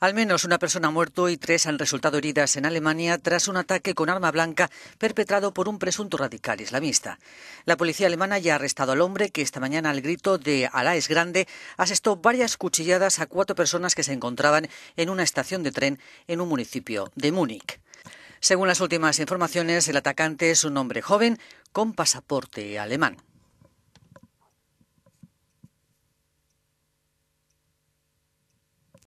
Al menos una persona ha muerto y tres han resultado heridas en Alemania tras un ataque con arma blanca perpetrado por un presunto radical islamista. La policía alemana ya ha arrestado al hombre que esta mañana al grito de Alá es grande asestó varias cuchilladas a cuatro personas que se encontraban en una estación de tren en un municipio de Múnich. Según las últimas informaciones, el atacante es un hombre joven con pasaporte alemán.